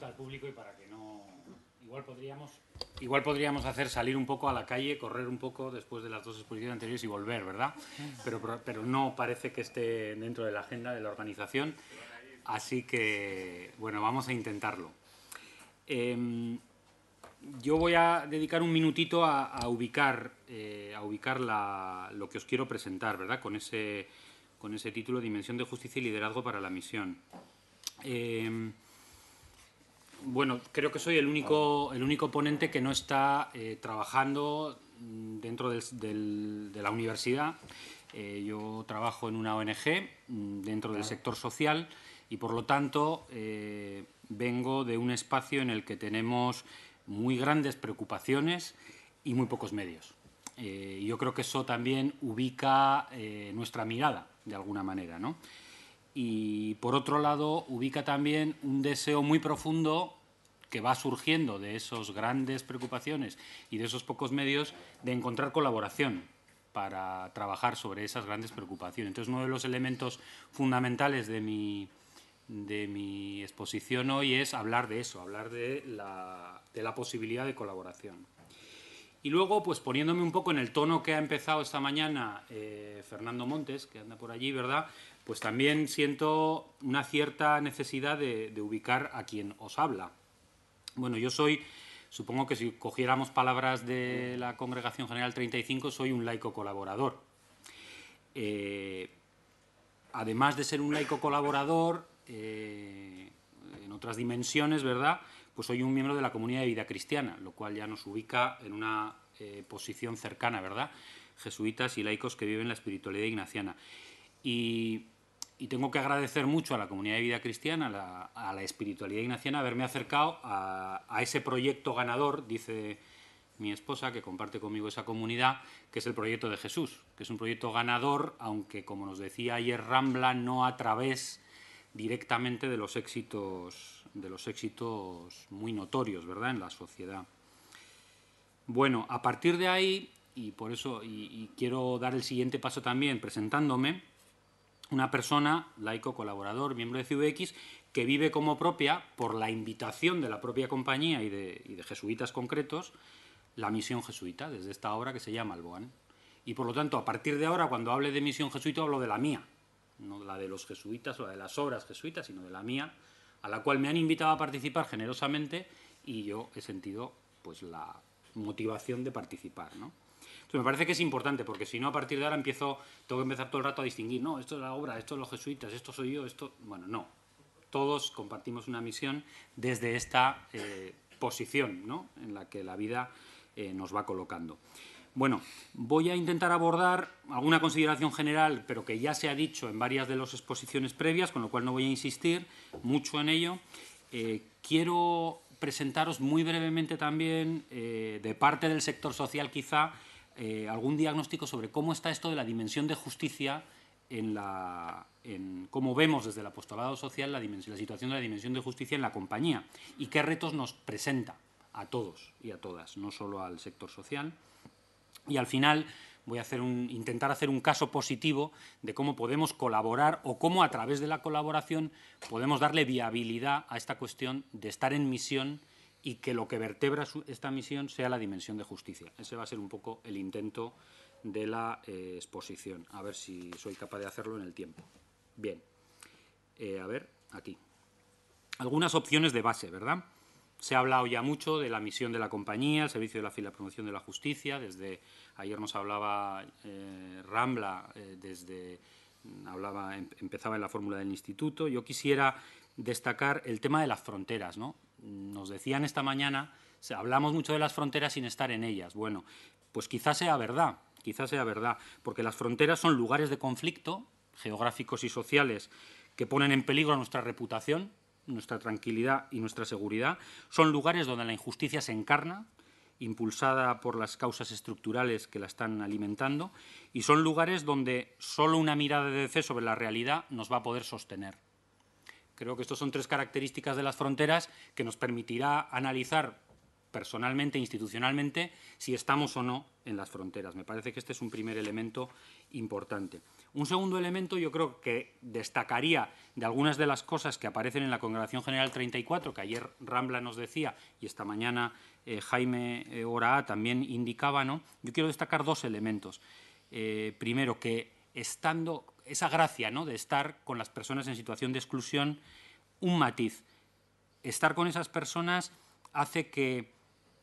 al público y para que no... Igual podríamos, igual podríamos hacer salir un poco a la calle, correr un poco después de las dos exposiciones anteriores y volver, ¿verdad? Pero, no parece que esté dentro de la agenda de la organización. Así que, bueno, vamos a intentarlo. Em, yo voy a dedicar un minutito a, ubicar, a ubicar eh, lo que os quiero presentar, ¿verdad? Con ese, con ese título, Dimensión de Justicia y Liderazgo para la Misión. Eh, bueno, creo que soy el único, el único ponente que no está eh, trabajando mm, dentro de la universidad. Eh, yo trabajo en una ONG mm, dentro del ah. sector social y por lo tanto eh, vengo de un espacio en el que tenemos muy grandes preocupaciones y muy pocos medios. yo creo que eso también ubica nuestra mirada de alguna manera. ¿no? y por otro lado ubica también un deseo muy profundo que va surgiendo de esas grandes preocupaciones y de esos pocos medios de encontrar colaboración para trabajar sobre esas grandes preocupaciones. Entonces, uno de los elementos fundamentales de mi, exposición hoy es hablar de eso, hablar de la, de la posibilidad de colaboración. Y luego, pues poniéndome un poco en el tono que ha empezado esta mañana eh, Fernando Montes, que anda por allí, ¿verdad? pues también siento una cierta necesidad de, ubicar a quien os habla. Bueno, yo soy supongo que si cogiéramos palabras de la Congregación General 35, soy un laico colaborador. Eh, además de ser un laico colaborador, eh, en otras dimensiones, ¿verdad? Pues soy un miembro de la comunidad de vida cristiana, lo cual ya nos ubica en una eh, posición cercana, ¿verdad? Jesuitas y laicos que viven la espiritualidad ignaciana. Y y tengo que agradecer mucho a la comunidad de vida cristiana, a la, espiritualidad ignaciana, haberme acercado a, ese proyecto ganador, dice mi esposa, que comparte conmigo esa comunidad, que es el proyecto de Jesús, que es un proyecto ganador, aunque como nos decía ayer Rambla, no a través directamente de los éxitos, de los éxitos muy notorios, ¿verdad?, en la sociedad. Bueno, a partir de ahí, y por eso, y quiero dar el siguiente paso también presentándome, una persona, laico, colaborador, miembro de CVX, que vive como propia, por la invitación de la propia compañía y de, jesuitas concretos, la misión jesuita, desde esta obra que se llama Alboán Y por lo tanto, a partir de ahora, cuando hable de misión jesuita, hablo de la mía, no la de los jesuitas o la de las obras jesuitas, sino de la mía, a la cual me han invitado a participar generosamente y yo he sentido pues la motivación de participar, ¿no? me parece que es importante, porque si no, a partir de ahora empiezo, tengo que empezar todo el rato a distinguir, no, esto es la obra, esto es los jesuitas, esto soy yo, esto... Bueno, no. Todos compartimos una misión desde esta eh, posición ¿no? en la que la vida eh, nos va colocando. Bueno, voy a intentar abordar alguna consideración general, pero que ya se ha dicho en varias de las exposiciones previas, con lo cual no voy a insistir mucho en ello. Eh, quiero presentaros muy brevemente también, de parte del sector social quizá, eh, algún diagnóstico sobre cómo está esto de la dimensión de justicia en la en cómo vemos desde el apostolado social la, la situación de la dimensión de justicia en la compañía y qué retos nos presenta a todos y a todas, no solo al sector social. Y al final voy a hacer un, intentar hacer un caso positivo de cómo podemos colaborar o cómo a través de la colaboración podemos darle viabilidad a esta cuestión de estar en misión y que lo que vertebra esta misión sea la dimensión de justicia. Ese va a ser un poco el intento de la eh, exposición. A ver si soy capaz de hacerlo en el tiempo. Bien. Eh, a ver, aquí. Algunas opciones de base, ¿verdad? Se ha hablado ya mucho de la misión de la compañía, el servicio de la fila promoción de la justicia. Desde ayer nos hablaba eh, Rambla, desde mm, hablaba, em, empezaba en la fórmula del instituto. Yo quisiera destacar el tema de las fronteras, ¿no? nos decían esta mañana, hablamos mucho de las fronteras sin estar en ellas. Bueno, pues quizás sea verdad, quizás sea verdad, porque las fronteras son lugares de conflicto geográficos y sociales que ponen en peligro nuestra reputación, nuestra tranquilidad y nuestra seguridad. Son lugares donde la injusticia se encarna, impulsada por las causas estructurales que la están alimentando, y son lugares donde solo una mirada de fe sobre la realidad nos va a poder sostener. Creo que estas son tres características de las fronteras que nos permitirá analizar personalmente, institucionalmente, si estamos o no en las fronteras. Me parece que este es un primer elemento importante. Un segundo elemento yo creo que destacaría de algunas de las cosas que aparecen en la Congregación General 34, que ayer Rambla nos decía y esta mañana eh, Jaime eh, Oraa también indicaba, ¿no? yo quiero destacar dos elementos. Eh, primero, que estando, esa gracia ¿no? de estar con las personas en situación de exclusión, un matiz. Estar con esas personas hace que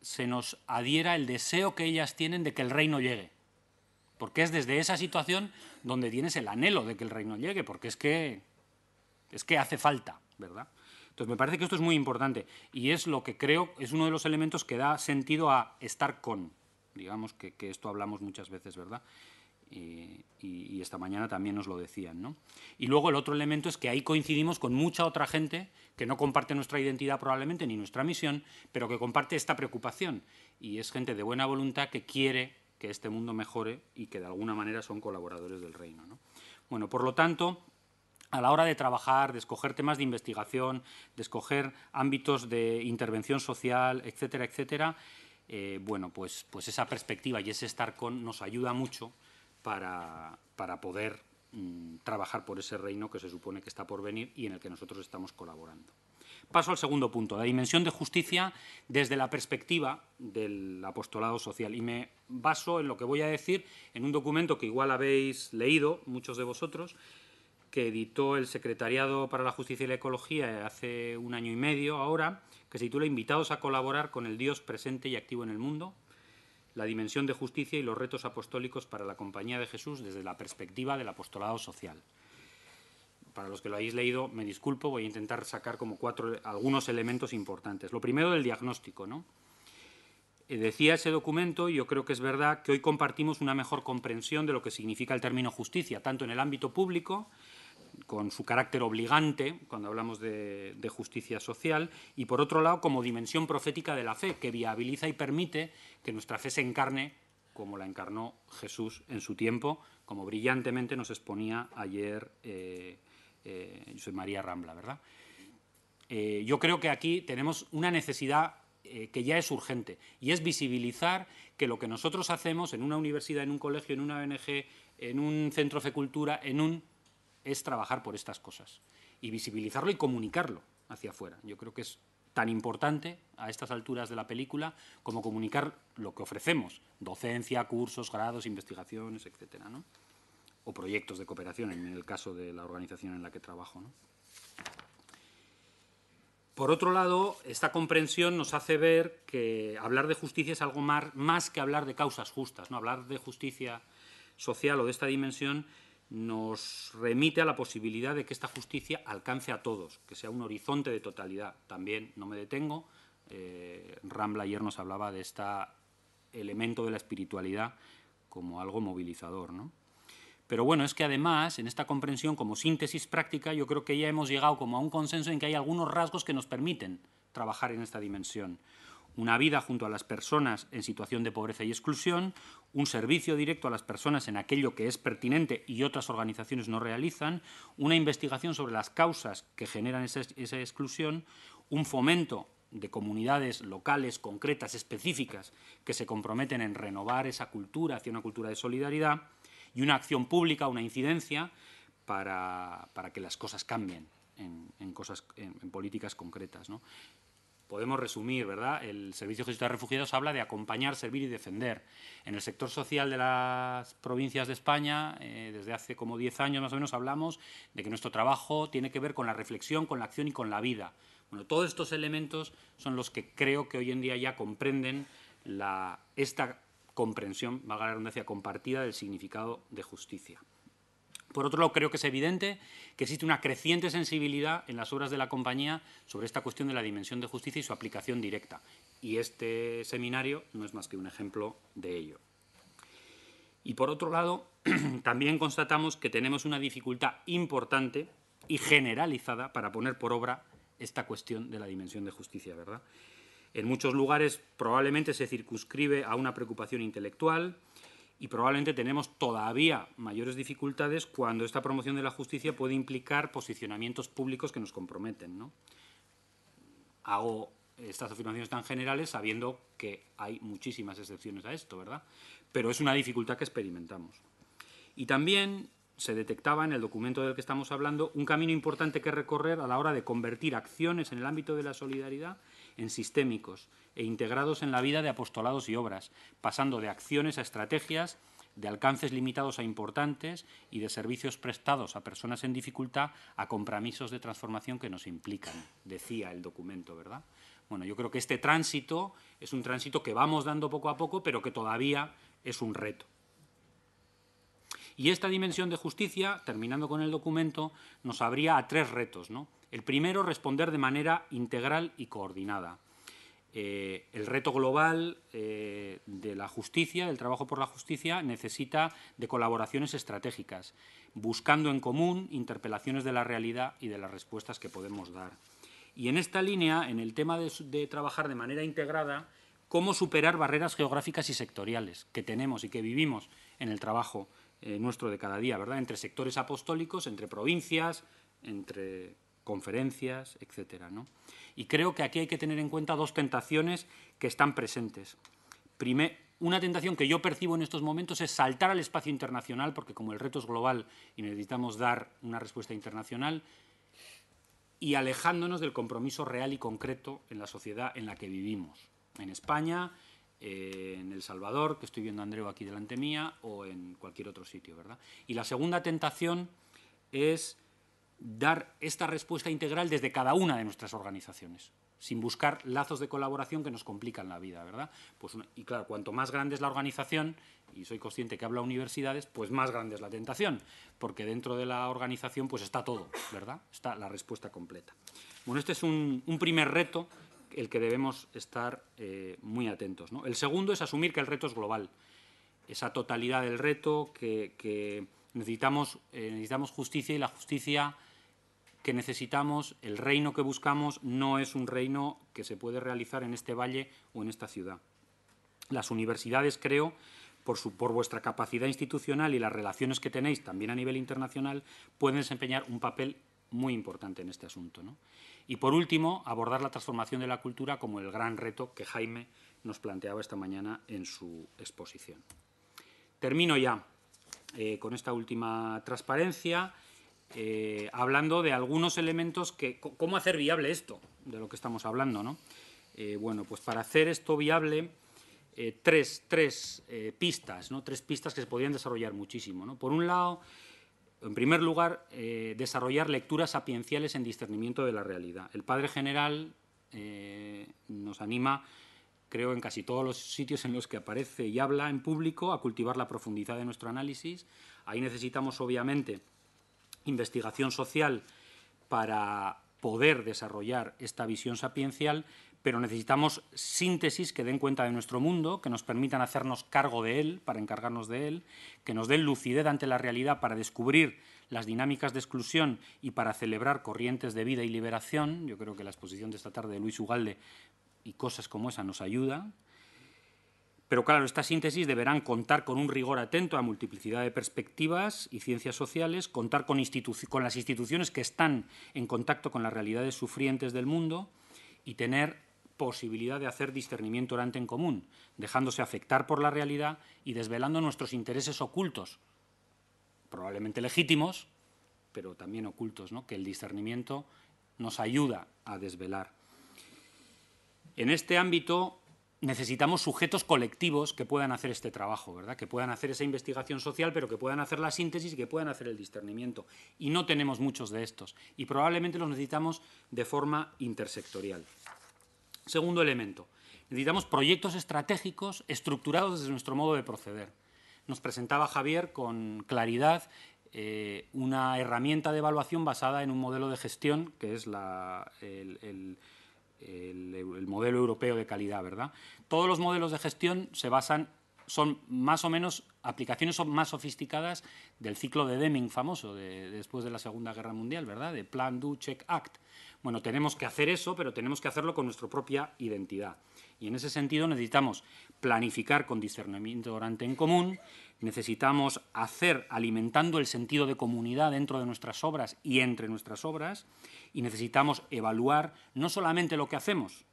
se nos adhiera el deseo que ellas tienen de que el reino llegue. Porque es desde esa situación donde tienes el anhelo de que el reino llegue, porque es que, es que hace falta, ¿verdad? Entonces me parece que esto es muy importante y es lo que creo, es uno de los elementos que da sentido a estar con, digamos que, que esto hablamos muchas veces, ¿verdad? y, esta mañana también nos lo decían. Y luego el otro elemento es que ahí coincidimos con mucha otra gente que no comparte nuestra identidad probablemente ni nuestra misión, pero que comparte esta preocupación. Y es gente de buena voluntad que quiere que este mundo mejore y que de alguna manera son colaboradores del reino. Bueno, por lo tanto, a la hora de trabajar, de escoger temas de investigación, de escoger ámbitos de intervención social, etcétera, etcétera, eh, bueno, pues, pues esa perspectiva y ese estar con nos ayuda mucho para, poder mm, trabajar por ese reino que se supone que está por venir y en el que nosotros estamos colaborando. Paso al segundo punto, la dimensión de justicia desde la perspectiva del apostolado social. Y me baso en lo que voy a decir en un documento que igual habéis leído, muchos de vosotros, que editó el Secretariado para la Justicia y la Ecología hace un año y medio ahora, que se titula Invitados a colaborar con el Dios presente y activo en el mundo, la dimensión de justicia y los retos apostólicos para la Compañía de Jesús desde la perspectiva del apostolado social. Para los que lo hayáis leído, me disculpo, voy a intentar sacar como cuatro, algunos elementos importantes. Lo primero del diagnóstico, ¿no? Eh, decía ese documento, y yo creo que es verdad, que hoy compartimos una mejor comprensión de lo que significa el término justicia, tanto en el ámbito público con su carácter obligante, cuando hablamos de, justicia social, y por otro lado como dimensión profética de la fe, que viabiliza y permite que nuestra fe se encarne como la encarnó Jesús en su tiempo, como brillantemente nos exponía ayer José eh, eh, María Rambla, ¿verdad? Eh, yo creo que aquí tenemos una necesidad que ya es urgente, y es visibilizar que lo que nosotros hacemos en una universidad, en un colegio, en una ONG, en un centro de cultura, en un es trabajar por estas cosas y visibilizarlo y comunicarlo hacia afuera. Yo creo que es tan importante a estas alturas de la película como comunicar lo que ofrecemos, docencia, cursos, grados, investigaciones, etc. o proyectos de cooperación en el caso de la organización en la que trabajo. Por otro lado, esta comprensión nos hace ver que hablar de justicia es algo más, más que hablar de causas justas. ¿no? Hablar de justicia social o de esta dimensión nos remite a la posibilidad de que esta justicia alcance a todos, que sea un horizonte de totalidad. También no me detengo, eh, Rambla ayer nos hablaba de este elemento de la espiritualidad como algo movilizador. Pero bueno, es que además, en esta comprensión como síntesis práctica, yo creo que ya hemos llegado como a un consenso en que hay algunos rasgos que nos permiten trabajar en esta dimensión una vida junto a las personas en situación de pobreza y exclusión, un servicio directo a las personas en aquello que es pertinente y otras organizaciones no realizan, una investigación sobre las causas que generan esa, exclusión, un fomento de comunidades locales concretas, específicas, que se comprometen en renovar esa cultura hacia una cultura de solidaridad y una acción pública, una incidencia para, que las cosas cambien en, cosas, en políticas concretas. ¿no? podemos resumir, ¿verdad? El Servicio de Justicia de Refugiados habla de acompañar, servir y defender. En el sector social de las provincias de España, eh, desde hace como 10 años más o menos, hablamos de que nuestro trabajo tiene que ver con la reflexión, con la acción y con la vida. Bueno, todos estos elementos son los que creo que hoy en día ya comprenden esta comprensión, valga la redundancia, compartida del significado de justicia. Por otro lado, creo que es evidente que existe una creciente sensibilidad en las obras de la compañía sobre esta cuestión de la dimensión de justicia y su aplicación directa. Y este seminario no es más que un ejemplo de ello. Y por otro lado, también constatamos que tenemos una dificultad importante y generalizada para poner por obra esta cuestión de la dimensión de justicia, ¿verdad? En muchos lugares probablemente se circunscribe a una preocupación intelectual, y probablemente tenemos todavía mayores dificultades cuando esta promoción de la justicia puede implicar posicionamientos públicos que nos comprometen. ¿no? Hago estas afirmaciones tan generales sabiendo que hay muchísimas excepciones a esto, ¿verdad? Pero es una dificultad que experimentamos. Y también se detectaba en el documento del que estamos hablando un camino importante que recorrer a la hora de convertir acciones en el ámbito de la solidaridad en sistémicos e integrados en la vida de apostolados y obras, pasando de acciones a estrategias, de alcances limitados a importantes y de servicios prestados a personas en dificultad a compromisos de transformación que nos implican, decía el documento, ¿verdad? Bueno, yo creo que este tránsito es un tránsito que vamos dando poco a poco, pero que todavía es un reto. Y esta dimensión de justicia, terminando con el documento, nos abría a tres retos. ¿no? El primero, responder de manera integral y coordinada. Eh, el reto global eh, de la justicia, el trabajo por la justicia, necesita de colaboraciones estratégicas, buscando en común interpelaciones de la realidad y de las respuestas que podemos dar. Y en esta línea, en el tema de, trabajar de manera integrada, cómo superar barreras geográficas y sectoriales que tenemos y que vivimos en el trabajo eh, nuestro de cada día, ¿verdad? Entre sectores apostólicos, entre provincias, entre conferencias, etc. ¿no? Y creo que aquí hay que tener en cuenta dos tentaciones que están presentes. Primer, una tentación que yo percibo en estos momentos es saltar al espacio internacional, porque como el reto es global y necesitamos dar una respuesta internacional, y alejándonos del compromiso real y concreto en la sociedad en la que vivimos, en España, eh, en El Salvador, que estoy viendo a Andreu aquí delante mía, o en cualquier otro sitio, ¿verdad? Y la segunda tentación es dar esta respuesta integral desde cada una de nuestras organizaciones, sin buscar lazos de colaboración que nos complican la vida, ¿verdad? Pues y claro, cuanto más grande es la organización, y soy consciente que habla universidades, pues más grande es la tentación, porque dentro de la organización pues está todo, ¿verdad? Está la respuesta completa. Bueno, este es un, primer reto el que debemos estar eh, muy atentos. El segundo es asumir que el reto es global, esa totalidad del reto que, necesitamos, eh, necesitamos justicia y la justicia que necesitamos, el reino que buscamos, no es un reino que se puede realizar en este valle o en esta ciudad. Las universidades, creo, por, su, por, vuestra capacidad institucional y las relaciones que tenéis también a nivel internacional, pueden desempeñar un papel muy importante en este asunto. Y por último, abordar la transformación de la cultura como el gran reto que Jaime nos planteaba esta mañana en su exposición. Termino ya eh, con esta última transparencia. Eh, hablando de algunos elementos que... ¿Cómo hacer viable esto? De lo que estamos hablando, ¿no? Eh, bueno, pues para hacer esto viable, eh, tres, pistas, ¿no? Tres pistas que se podrían desarrollar muchísimo, Por un lado, en primer lugar, desarrollar lecturas sapienciales en discernimiento de la realidad. El Padre General nos anima creo en casi todos los sitios en los que aparece y habla en público, a cultivar la profundidad de nuestro análisis. Ahí necesitamos, obviamente, investigación social para poder desarrollar esta visión sapiencial, pero necesitamos síntesis que den cuenta de nuestro mundo, que nos permitan hacernos cargo de él, para encargarnos de él, que nos den lucidez ante la realidad para descubrir las dinámicas de exclusión y para celebrar corrientes de vida y liberación. Yo creo que la exposición de esta tarde de Luis Ugalde y cosas como esa nos ayuda. Pero claro, estas síntesis deberán contar con un rigor atento a multiplicidad de perspectivas y ciencias sociales, contar con, las instituciones que están en contacto con las realidades sufrientes del mundo y tener posibilidad de hacer discernimiento orante en común, dejándose afectar por la realidad y desvelando nuestros intereses ocultos, probablemente legítimos, pero también ocultos, ¿no? que el discernimiento nos ayuda a desvelar. En este ámbito, necesitamos sujetos colectivos que puedan hacer este trabajo, ¿verdad? que puedan hacer esa investigación social, pero que puedan hacer la síntesis y que puedan hacer el discernimiento. Y no tenemos muchos de estos, y probablemente los necesitamos de forma intersectorial. Segundo elemento, necesitamos proyectos estratégicos estructurados desde nuestro modo de proceder. Nos presentaba Javier con claridad eh, una herramienta de evaluación basada en un modelo de gestión, que es la, el el, modelo europeo de calidad, ¿verdad? Todos los modelos de gestión se basan, son más o menos aplicaciones más sofisticadas del ciclo de Deming famoso, de, después de la Segunda Guerra Mundial, ¿verdad? De Plan, Do, Check, Act. Bueno, tenemos que hacer eso, pero tenemos que hacerlo con nuestra propia identidad. Y en ese sentido necesitamos planificar con discernimiento durante en común, necesitamos hacer alimentando el sentido de comunidad dentro de nuestras obras y entre nuestras obras, y necesitamos evaluar no solamente lo que hacemos,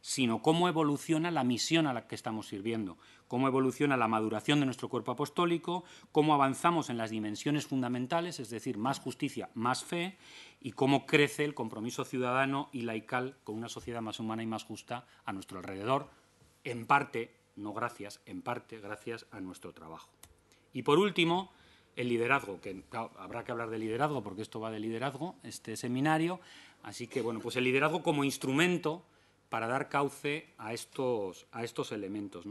sino cómo evoluciona la misión a la que estamos sirviendo, cómo evoluciona la maduración de nuestro cuerpo apostólico, cómo avanzamos en las dimensiones fundamentales, es decir, más justicia, más fe, y cómo crece el compromiso ciudadano y laical con una sociedad más humana y más justa a nuestro alrededor, en parte, no gracias, en parte gracias a nuestro trabajo. Y por último, el liderazgo, que habrá que hablar de liderazgo porque esto va de liderazgo, este seminario. Así que, bueno, pues el liderazgo como instrumento para dar cauce a estos, a estos elementos.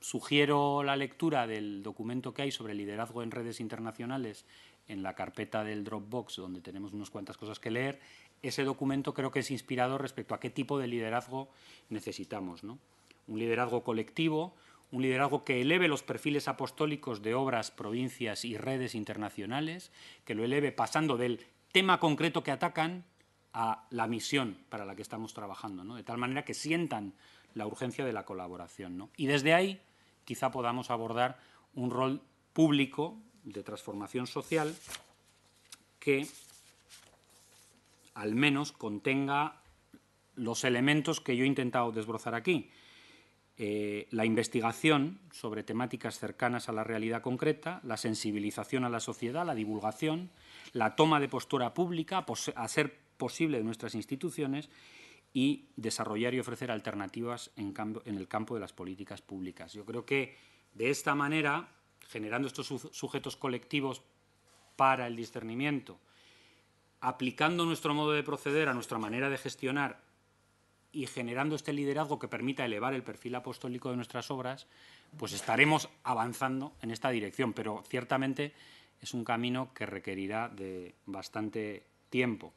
Sugiero la lectura del documento que hay sobre liderazgo en redes internacionales en la carpeta del Dropbox, donde tenemos unas cuantas cosas que leer. Ese documento creo que es inspirado respecto a qué tipo de liderazgo necesitamos. Un liderazgo colectivo, un liderazgo que eleve los perfiles apostólicos de obras, provincias y redes internacionales, que lo eleve pasando del tema concreto que atacan a la misión para la que estamos trabajando, de tal manera que sientan la urgencia de la colaboración. Y desde ahí quizá podamos abordar un rol público de transformación social que al menos contenga los elementos que yo he intentado desbrozar aquí, eh, la investigación sobre temáticas cercanas a la realidad concreta, la sensibilización a la sociedad, la divulgación, la toma de postura pública a ser posible de nuestras instituciones y desarrollar y ofrecer alternativas en el campo de las políticas públicas. Yo creo que de esta manera, generando estos sujetos colectivos para el discernimiento, aplicando nuestro modo de proceder a nuestra manera de gestionar y generando este liderazgo que permita elevar el perfil apostólico de nuestras obras, pues estaremos avanzando en esta dirección. Pero ciertamente es un camino que requerirá de bastante tiempo.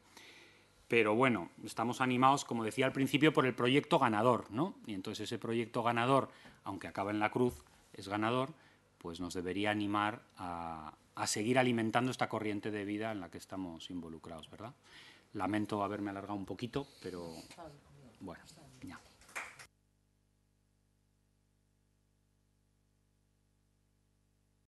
Pero bueno, estamos animados, como decía al principio, por el proyecto ganador, ¿no? Y entonces ese proyecto ganador, aunque acaba en la cruz, es ganador, pues nos debería animar a, seguir alimentando esta corriente de vida en la que estamos involucrados, ¿verdad? Lamento haberme alargado un poquito, pero bueno.